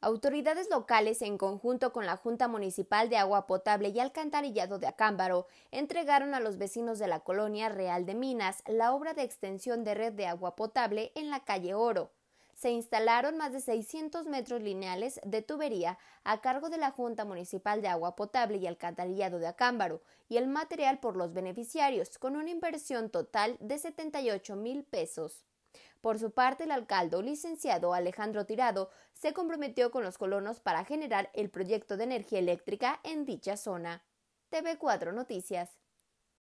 Autoridades locales, en conjunto con la Junta Municipal de Agua Potable y Alcantarillado de Acámbaro, entregaron a los vecinos de la colonia Real de Minas la obra de extensión de red de agua potable en la calle Oro. Se instalaron más de 600 metros lineales de tubería a cargo de la Junta Municipal de Agua Potable y Alcantarillado de Acámbaro y el material por los beneficiarios, con una inversión total de 78 mil pesos. Por su parte, el alcalde licenciado Alejandro Tirado se comprometió con los colonos para generar el proyecto de energía eléctrica en dicha zona. TV4 Noticias.